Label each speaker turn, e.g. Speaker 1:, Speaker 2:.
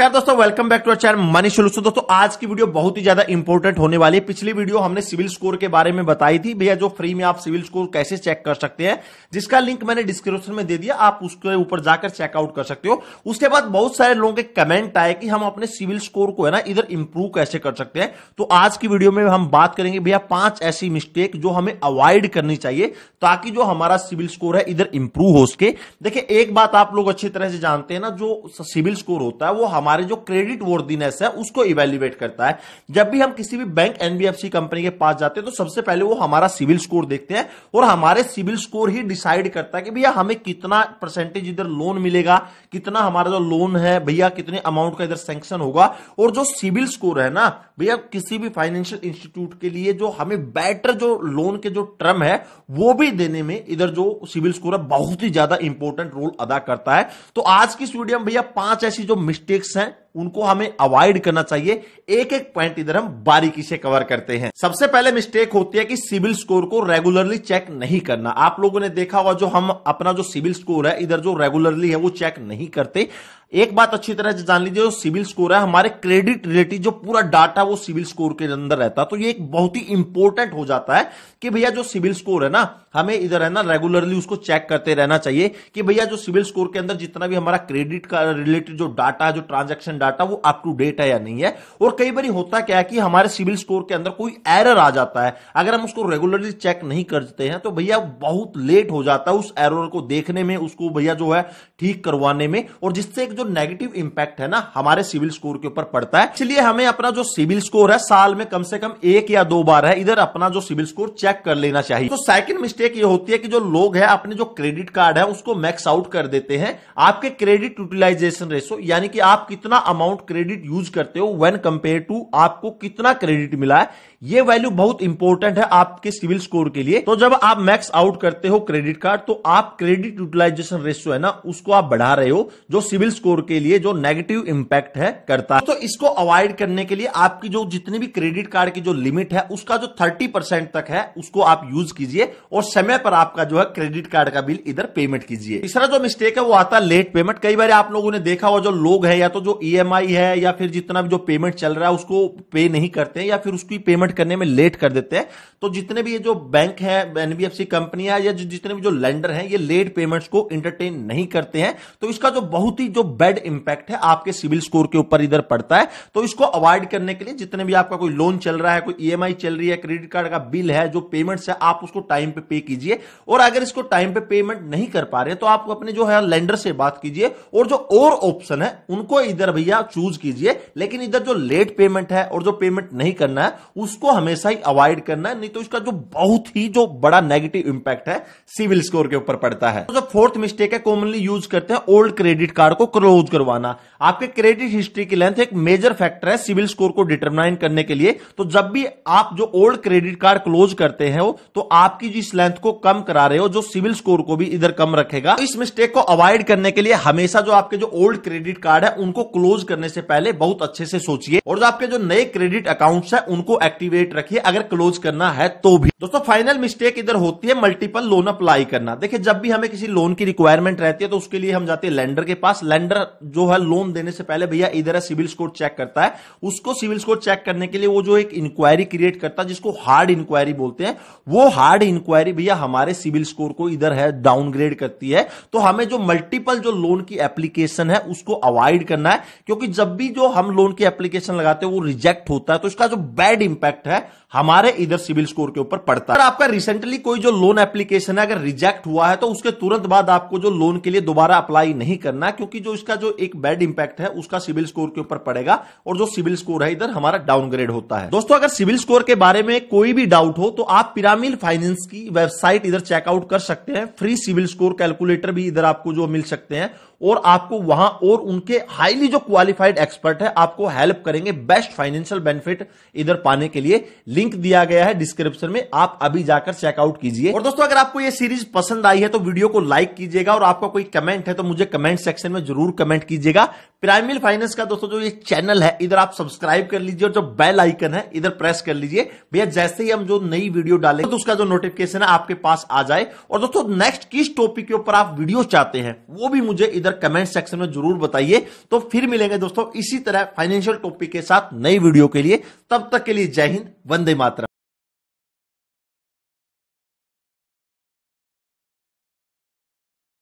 Speaker 1: खैर दोस्तों welcome back to achar money solution दोस्तों आज की वीडियो बहुत ही ज्यादा इंपॉर्टेंट होने वाली है पिछली वीडियो हमने सिविल स्कोर के बारे में बताई थी भैया जो फ्री में आप सिविल स्कोर कैसे चेक कर सकते हैं जिसका लिंक मैंने डिस्क्रिप्शन में दे दिया आप उसके ऊपर जाकर चेकआउट कर सकते हो उसके बाद बहुत सारे लोगों के कमेंट आए कि हम अपने सिविल स्कोर को है ना इधर इंप्रूव कैसे कर सकते हैं तो आज की वीडियो में हम बात करेंगे भैया पांच ऐसी मिस्टेक जो हमें अवॉइड करनी चाहिए ताकि जो हमारा सिविल स्कोर है इधर इंप्रूव हो सके देखिये एक बात आप लोग अच्छी तरह से जानते हैं ना जो सिविल स्कोर होता है वो हमारा हमारे जो क्रेडिट वोर्दीनेस है उसको इवेल्युएट करता है जब भी हम किसी भी बैंक एनबीएफसी कंपनी के पास जाते हैं तो सबसे पहले वो हमारा सिविल स्कोर देखते हैं और हमारे सिविल स्कोर ही डिसाइड करता है कि भैया हमें कितना परसेंटेज इधर लोन मिलेगा कितना हमारा जो लोन है भैया कितने अमाउंट का इधर सेंक्शन होगा और जो सिविल स्कोर है ना भैया किसी भी फाइनेंशियल इंस्टीट्यूट के लिए जो हमें बेटर जो लोन के जो टर्म है वो भी देने में इधर जो सिविल स्कोर है बहुत ही ज्यादा इंपॉर्टेंट रोल अदा करता है तो आज की स्टूडियो में भैया पांच ऐसी जो मिस्टेक्स हैं उनको हमें अवॉइड करना चाहिए एक एक पॉइंट इधर हम बारीकी से कवर करते हैं सबसे पहले मिस्टेक होती है कि सिविल स्कोर को रेगुलरली चेक नहीं करना आप लोगों ने देखा होगा जो हम अपना जो सिविल स्कोर है इधर जो रेगुलरली है वो चेक नहीं करते एक बात अच्छी तरह से जान लीजिए जो सिविल स्कोर है हमारे क्रेडिट रिलेटेड जो पूरा डाटा वो सिविल स्कोर के अंदर रहता है तो ये एक बहुत ही इंपॉर्टेंट हो जाता है कि भैया जो सिविल स्कोर है ना हमें इधर है ना रेगुलरली उसको चेक करते रहना चाहिए कि भैया जो सिविल स्कोर के अंदर जितना भी हमारा क्रेडिट का रिलेटेड जो डाटा है जो ट्रांजेक्शन डाटा वो अप टू डेट है या नहीं है और कई बार होता क्या है कि हमारे सिविल स्कोर के अंदर कोई एरर आ जाता है अगर हम उसको रेगुलरली चेक नहीं करते हैं तो भैया बहुत लेट हो जाता है उस एरर को देखने में उसको भैया जो है ठीक करवाने में और जिससे एक जो नेगेटिव इंपैक्ट है ना हमारे सिविल स्कोर के ऊपर पड़ता है इसलिए हमें अपना जो सिविल स्कोर है साल में कम से कम एक या दो बार है इधर अपना जो सिविल स्कोर चेक कर लेना चाहिए तो सेकंड मिस्टेक ये होती है कि जो लोग है अपने जो क्रेडिट कार्ड है उसको मैक्स आउट कर देते हैं आपके क्रेडिट यूटिलाइजेशन रेशो यानी कि आप कितना अमाउंट क्रेडिट यूज करते हो व्हेन कंपेयर टू आपको कितना क्रेडिट मिला है ये वैल्यू बहुत इंपॉर्टेंट है आपके सिविल स्कोर के लिए तो जब आप मैक्स आउट करते हो क्रेडिट कार्ड तो आप क्रेडिट यूटिलाइजेशन रेशियो है ना उसको आप बढ़ा रहे हो जो सिविल स्कोर के लिए जो नेगेटिव इंपैक्ट है करता है तो इसको अवॉइड करने के लिए आपकी जो जितनी भी क्रेडिट कार्ड की जो लिमिट है उसका जो थर्टी तक है उसको आप यूज कीजिए और समय पर आपका जो है क्रेडिट कार्ड का बिल इधर पेमेंट कीजिए तीसरा जो मिस्टेक है वो आता है लेट पेमेंट कई बार आप लोगों ने देखा हुआ जो लोग है या तो जो ई ईएमआई e है या फिर जितना भी जो पेमेंट चल रहा है उसको पे नहीं करते हैं या फिर उसकी पेमेंट करने में लेट कर देते हैं तो जितने भी ये जो बैंक है एनबीएफसी कंपनी है या जितने भी जो लेंडर हैं ये लेट पेमेंट्स को इंटरटेन नहीं करते हैं तो इसका जो बहुत ही जो बैड इंपैक्ट है आपके सिविल स्कोर के ऊपर इधर पड़ता है तो इसको अवॉइड करने के लिए जितने भी आपका कोई लोन चल रहा है कोई ईएमआई e चल रही है क्रेडिट कार्ड का बिल है जो पेमेंट्स है आप उसको टाइम पे पे कीजिए और अगर इसको टाइम पे पेमेंट नहीं कर पा रहे तो आप अपने जो है लेंडर से बात कीजिए और जो और ऑप्शन है उनको इधर भैया या चूज कीजिए लेकिन इधर जो लेट पेमेंट है और जो पेमेंट नहीं करना है उसको हमेशा ही अवॉइड करना है नहीं तो इसका जो बहुत ही जो बड़ा नेगेटिव इंपैक्ट है सिविल स्कोर के ऊपर पड़ता है तो जो फोर्थ मिस्टेक है कॉमनली यूज करते हैं ओल्ड क्रेडिट कार्ड को क्लोज करवाना आपके क्रेडिट हिस्ट्री की लेंथ एक मेजर फैक्टर है सिविल स्कोर को डिटरमाइन करने के लिए तो जब भी आप जो ओल्ड क्रेडिट कार्ड क्लोज करते हैं तो आपकी जिस लेंथ को कम करा रहे हो जो सिविल स्कोर को भी इधर कम रखेगा तो इस मिस्टेक को अवॉइड करने के लिए हमेशा जो आपके जो ओल्ड क्रेडिट कार्ड है उनको क्लोज क्लोज करने से पहले बहुत अच्छे से सोचिए और जो आपके जो नए क्रेडिट अकाउंट है उनको एक्टिवेट रखिए अगर क्लोज करना है तो भी दोस्तों फाइनल मिस्टेक इधर होती है मल्टीपल लोन अप्लाई करना देखिए जब भी हमें किसी लोन की रिक्वायरमेंट रहती है तो उसके लिए हम जाते हैं लैंडर के पास लैंडर जो है लोन देने से पहले भैया इधर है सिविल स्कोर चेक करता है उसको सिविल स्कोर चेक करने के लिए वो जो एक इंक्वायरी क्रिएट करता है जिसको हार्ड इंक्वायरी बोलते हैं वो हार्ड इंक्वायरी भैया हमारे सिविल स्कोर को इधर है डाउनग्रेड करती है तो हमें जो मल्टीपल जो लोन की एप्लीकेशन है उसको अवॉइड करना है क्योंकि जब भी जो हम लोन की एप्लीकेशन लगाते हैं वो रिजेक्ट होता है तो इसका जो बैड इंपैक्ट है हमारे इधर सिविल स्कोर के ऊपर पड़ता है आपका रिसेंटली कोई जो लोन एप्लीकेशन है अगर रिजेक्ट हुआ है तो उसके तुरंत बाद आपको जो लोन के लिए दोबारा अप्लाई नहीं करना क्योंकि जो इसका जो एक बैड इंपैक्ट है उसका सिविल स्कोर के ऊपर पड़ेगा और जो सिविल स्कोर है इधर हमारा डाउनग्रेड होता है दोस्तों अगर सिविल स्कोर के बारे में कोई भी डाउट हो तो आप पिरामिल फाइनेंस की वेबसाइट इधर चेकआउट कर सकते हैं फ्री सिविल स्कोर कैलकुलेटर भी इधर आपको जो मिल सकते हैं और आपको वहां और उनके हाईली जो क्वालिटी क्वालिफाइड एक्सपर्ट है आपको हेल्प करेंगे बेस्ट फाइनेंशियल बेनिफिट इधर पाने के लिए लिंक दिया गया है डिस्क्रिप्शन में आप अभी जाकर चेकआउट कीजिए और दोस्तों अगर आपको ये सीरीज पसंद आई है तो वीडियो को लाइक कीजिएगा और आपका कोई कमेंट है तो मुझे कमेंट सेक्शन में जरूर कमेंट कीजिएगा प्राइमिल फाइनेंस का दोस्तों जो ये चैनल है इधर आप सब्सक्राइब कर लीजिए और जो बेल आइकन है इधर प्रेस कर लीजिए भैया जैसे ही हम जो नई वीडियो डालेंगे तो उसका जो नोटिफिकेशन है आपके पास आ जाए और दोस्तों नेक्स्ट किस टॉपिक के ऊपर आप वीडियो चाहते हैं वो भी मुझे इधर कमेंट सेक्शन में जरूर बताइए तो फिर मिलेंगे दोस्तों इसी तरह फाइनेंशियल टॉपिक के साथ नई वीडियो के लिए तब तक के लिए जय हिंद वंदे मातरम